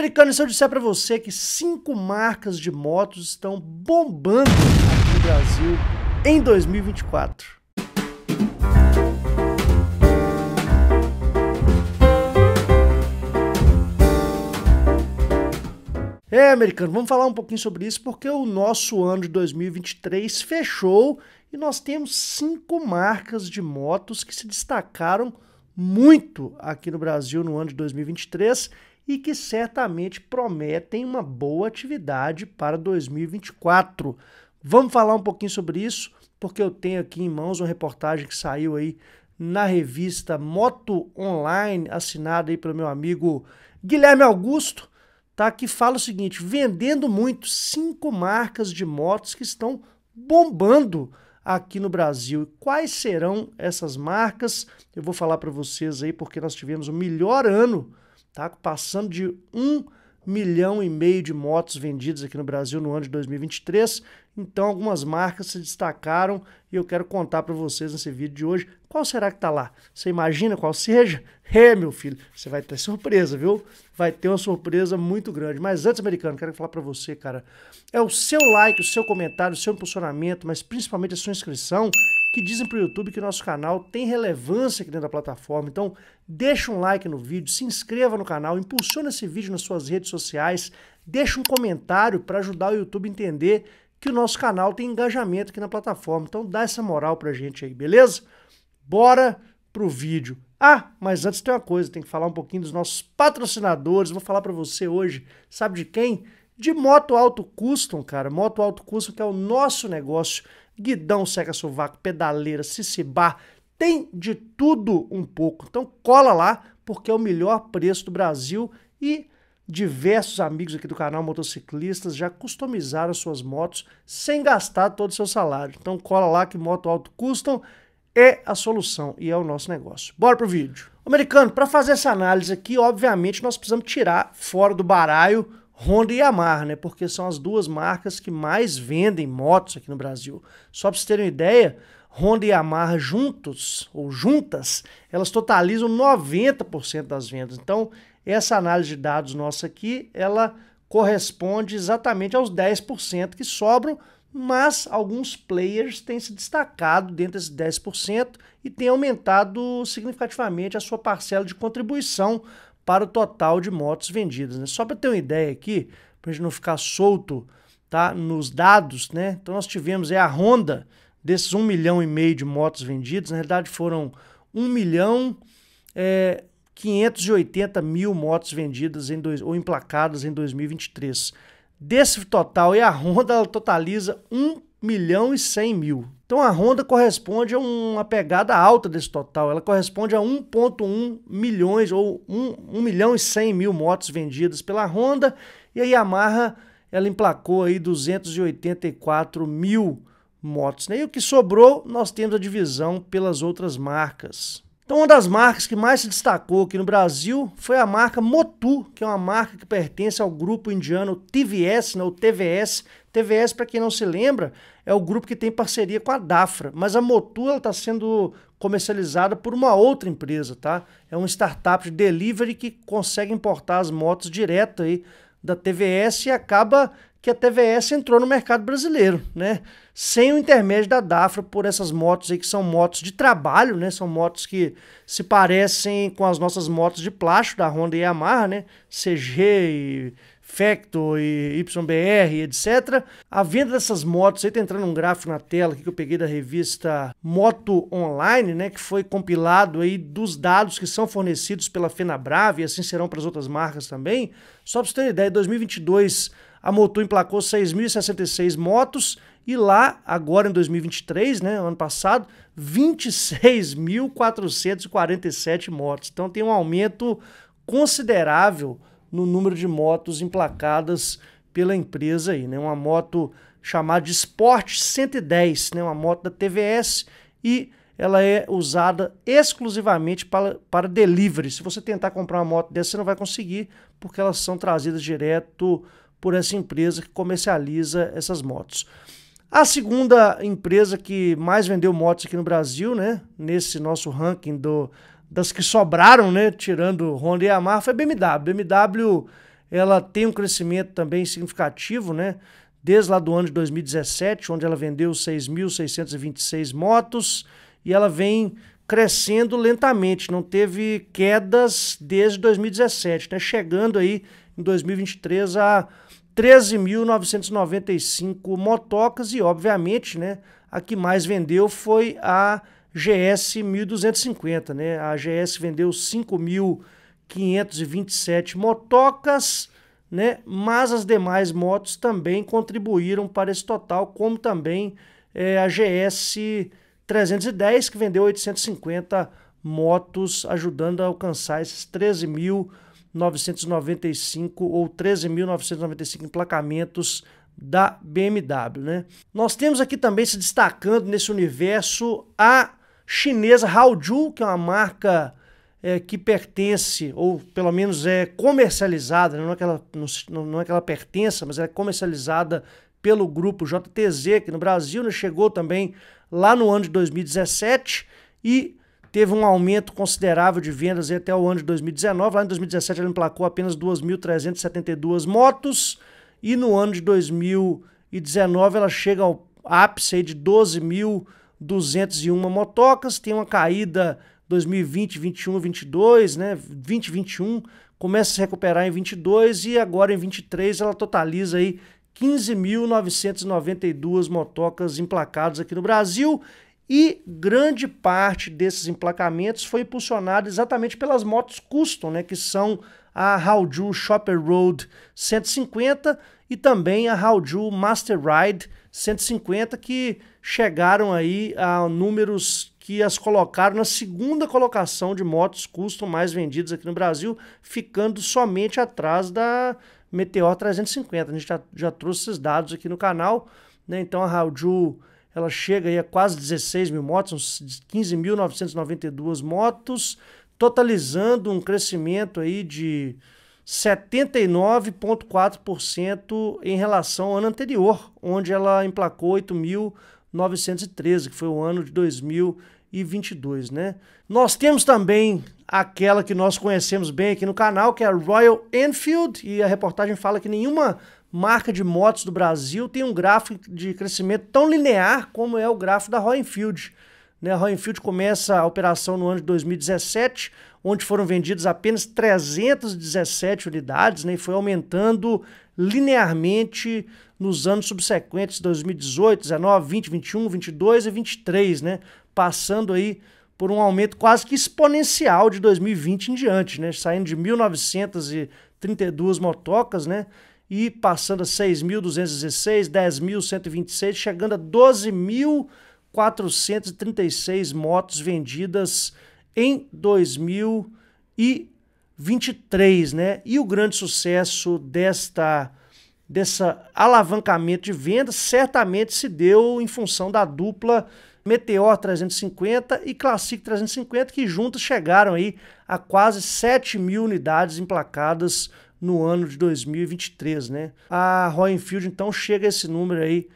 Americano, se eu disser para você que cinco marcas de motos estão bombando aqui no Brasil em 2024. É, americano, vamos falar um pouquinho sobre isso porque o nosso ano de 2023 fechou e nós temos cinco marcas de motos que se destacaram muito aqui no Brasil no ano de 2023 e que certamente prometem uma boa atividade para 2024. Vamos falar um pouquinho sobre isso, porque eu tenho aqui em mãos uma reportagem que saiu aí na revista Moto Online, assinada aí pelo meu amigo Guilherme Augusto, tá? Que fala o seguinte: vendendo muito cinco marcas de motos que estão bombando aqui no Brasil. Quais serão essas marcas? Eu vou falar para vocês aí porque nós tivemos o melhor ano tá? Passando de 1 milhão e meio de motos vendidas aqui no Brasil no ano de 2023. Então, algumas marcas se destacaram e eu quero contar para vocês nesse vídeo de hoje qual será que tá lá. Você imagina qual seja? É, meu filho, você vai ter surpresa, viu? Vai ter uma surpresa muito grande. Mas antes, americano, quero falar para você, cara, é o seu like, o seu comentário, o seu impulsionamento, mas principalmente a sua inscrição que dizem para o YouTube que o nosso canal tem relevância aqui dentro da plataforma. Então, deixa um like no vídeo, se inscreva no canal, impulsiona esse vídeo nas suas redes sociais, deixa um comentário para ajudar o YouTube a entender que o nosso canal tem engajamento aqui na plataforma. Então, dá essa moral para a gente aí, beleza? Bora pro vídeo. Ah, mas antes tem uma coisa, tem que falar um pouquinho dos nossos patrocinadores. Vou falar para você hoje, sabe de quem? De Moto Alto Custom, cara. Moto Alto Custom que é o nosso negócio guidão, seca-sovaco, pedaleira, cicibar, tem de tudo um pouco. Então cola lá, porque é o melhor preço do Brasil e diversos amigos aqui do canal motociclistas já customizaram suas motos sem gastar todo o seu salário. Então cola lá que moto alto custam é a solução e é o nosso negócio. Bora pro vídeo. Americano, para fazer essa análise aqui, obviamente nós precisamos tirar fora do baralho Honda e Yamaha, né? Porque são as duas marcas que mais vendem motos aqui no Brasil. Só para vocês terem uma ideia, Honda e Yamaha juntos ou juntas, elas totalizam 90% das vendas. Então, essa análise de dados nossa aqui, ela corresponde exatamente aos 10% que sobram, mas alguns players têm se destacado dentro desses 10% e têm aumentado significativamente a sua parcela de contribuição para o total de motos vendidas. Né? Só para ter uma ideia aqui, para a gente não ficar solto tá, nos dados, né? então nós tivemos é, a Honda desses 1 milhão e meio de motos vendidas, na realidade foram 1 milhão é, 580 mil motos vendidas em dois, ou emplacadas em 2023. Desse total, e a Honda totaliza 1 milhão e 100 mil. Então a Honda corresponde a uma pegada alta desse total, ela corresponde a 1.1 milhões ou 1, 1 milhão e 100 mil motos vendidas pela Honda e a Yamaha ela emplacou aí 284 mil motos. Né? E o que sobrou nós temos a divisão pelas outras marcas. Então, uma das marcas que mais se destacou aqui no Brasil foi a marca Motu, que é uma marca que pertence ao grupo indiano TVS, né, ou TVS. TVS, para quem não se lembra, é o grupo que tem parceria com a Dafra, mas a Motu está sendo comercializada por uma outra empresa, tá? É uma startup de delivery que consegue importar as motos direto aí da TVS e acaba que a TVS entrou no mercado brasileiro, né? Sem o intermédio da Dafra por essas motos aí que são motos de trabalho, né? São motos que se parecem com as nossas motos de plástico da Honda e Yamaha, né? CG e Facto e YBR, etc. A venda dessas motos, aí tá entrando um gráfico na tela que eu peguei da revista Moto Online, né, que foi compilado aí dos dados que são fornecidos pela Fenabrave e assim serão para as outras marcas também. Só para você ter uma ideia, em 2022 a Motul emplacou 6.066 motos e lá, agora em 2023, né, ano passado, 26.447 motos. Então tem um aumento considerável no número de motos emplacadas pela empresa aí, né? Uma moto chamada de Sport 110, né? Uma moto da TVS e ela é usada exclusivamente para, para delivery. Se você tentar comprar uma moto dessa, você não vai conseguir, porque elas são trazidas direto por essa empresa que comercializa essas motos. A segunda empresa que mais vendeu motos aqui no Brasil, né, nesse nosso ranking do das que sobraram, né, tirando Honda e Yamaha, foi a BMW. BMW ela tem um crescimento também significativo, né? Desde lá do ano de 2017, onde ela vendeu 6.626 motos e ela vem crescendo lentamente, não teve quedas desde 2017, né? Chegando aí em 2023 a 13.995 motocas e obviamente, né, a que mais vendeu foi a GS 1250, né? A GS vendeu 5.527 motocas, né? Mas as demais motos também contribuíram para esse total, como também é, a GS 310, que vendeu 850 motos, ajudando a alcançar esses 13.995 ou 13.995 emplacamentos da BMW, né? Nós temos aqui também se destacando nesse universo a chinesa Haoju, que é uma marca é, que pertence, ou pelo menos é comercializada, né? não é, que ela, não, não é que ela pertença, mas é comercializada pelo grupo JTZ aqui no Brasil, né? chegou também lá no ano de 2017 e teve um aumento considerável de vendas até o ano de 2019. Lá em 2017 ela emplacou apenas 2.372 motos e no ano de 2019 ela chega ao ápice de 12 mil 201 motocas, tem uma caída 2020, 21, 22, né? 20, 21, começa a se recuperar em 22 e agora em 23 ela totaliza aí 15.992 motocas emplacadas aqui no Brasil e grande parte desses emplacamentos foi impulsionado exatamente pelas motos custom, né, que são a Hauju Shopper Road 150 e também a Haoju Master Ride 150, que chegaram aí a números que as colocaram na segunda colocação de motos custom mais vendidas aqui no Brasil, ficando somente atrás da Meteor 350. A gente já, já trouxe esses dados aqui no canal, né? Então a Haoju ela chega aí a quase 16 mil motos, uns 15.992 motos, totalizando um crescimento aí de 79,4% em relação ao ano anterior, onde ela emplacou 8.913, que foi o ano de 2022, né? Nós temos também aquela que nós conhecemos bem aqui no canal, que é a Royal Enfield, e a reportagem fala que nenhuma marca de motos do Brasil tem um gráfico de crescimento tão linear como é o gráfico da Royal Enfield. Né? A Royal Enfield começa a operação no ano de 2017, onde foram vendidos apenas 317 unidades né, e foi aumentando linearmente nos anos subsequentes, 2018, 2019, 20, 21, 22 e 23, né, passando aí por um aumento quase que exponencial de 2020 em diante, né, saindo de 1.932 motocas, né, e passando a 6.216, 10.126, chegando a 12.436 motos vendidas em 2023, né? E o grande sucesso desta dessa alavancamento de vendas certamente se deu em função da dupla Meteor 350 e Classic 350, que juntas chegaram aí a quase 7 mil unidades emplacadas no ano de 2023, né? A Royal Enfield, então, chega a esse número aí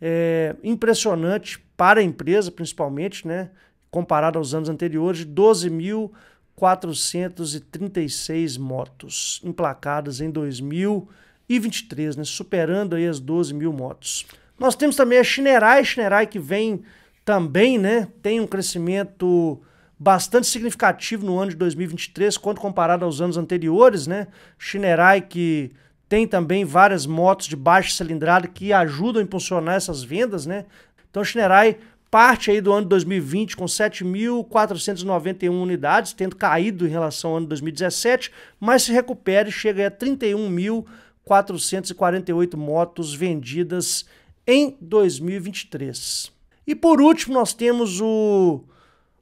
é, impressionante para a empresa, principalmente, né? comparado aos anos anteriores, de 12.436 motos emplacadas em 2023, né? superando aí as 12 mil motos. Nós temos também a Chinerai, Chinerai que vem também, né? Tem um crescimento bastante significativo no ano de 2023, quando comparado aos anos anteriores, né? Chinerai que tem também várias motos de baixa cilindrada que ajudam a impulsionar essas vendas, né? Então, Chinerai parte aí do ano 2020 com 7.491 unidades, tendo caído em relação ao ano 2017, mas se recupera e chega a 31.448 motos vendidas em 2023. E por último, nós temos o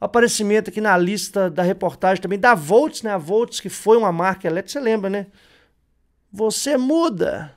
aparecimento aqui na lista da reportagem também da Volts, né? A Volts que foi uma marca elétrica, você lembra, né? Você muda,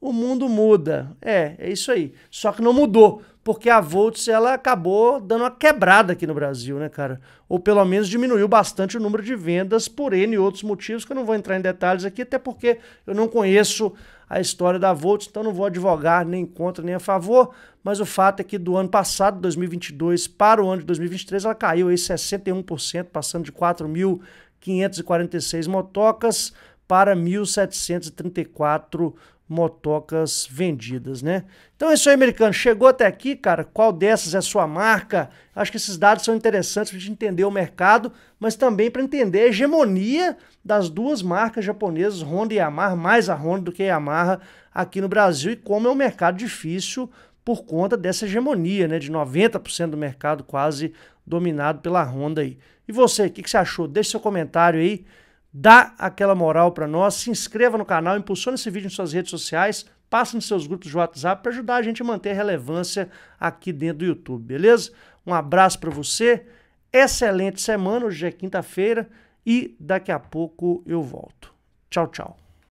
o mundo muda. É, é isso aí. Só que não mudou porque a Volts ela acabou dando uma quebrada aqui no Brasil, né, cara? Ou pelo menos diminuiu bastante o número de vendas por N e outros motivos que eu não vou entrar em detalhes aqui, até porque eu não conheço a história da Volts, então não vou advogar nem contra nem a favor, mas o fato é que do ano passado, 2022, para o ano de 2023, ela caiu aí 61%, passando de 4.546 motocas para 1.734 motocas vendidas, né? Então é isso aí, americano. Chegou até aqui, cara. Qual dessas é sua marca? Acho que esses dados são interessantes para a gente entender o mercado, mas também para entender a hegemonia das duas marcas japonesas, Honda e Yamaha, mais a Honda do que a Yamaha aqui no Brasil e como é um mercado difícil por conta dessa hegemonia, né? De 90% do mercado quase dominado pela Honda aí. E você, o que, que você achou? Deixe seu comentário aí dá aquela moral para nós, se inscreva no canal, impulsione esse vídeo em suas redes sociais, passe nos seus grupos de WhatsApp para ajudar a gente a manter a relevância aqui dentro do YouTube, beleza? Um abraço para você, excelente semana, hoje é quinta-feira e daqui a pouco eu volto. Tchau, tchau.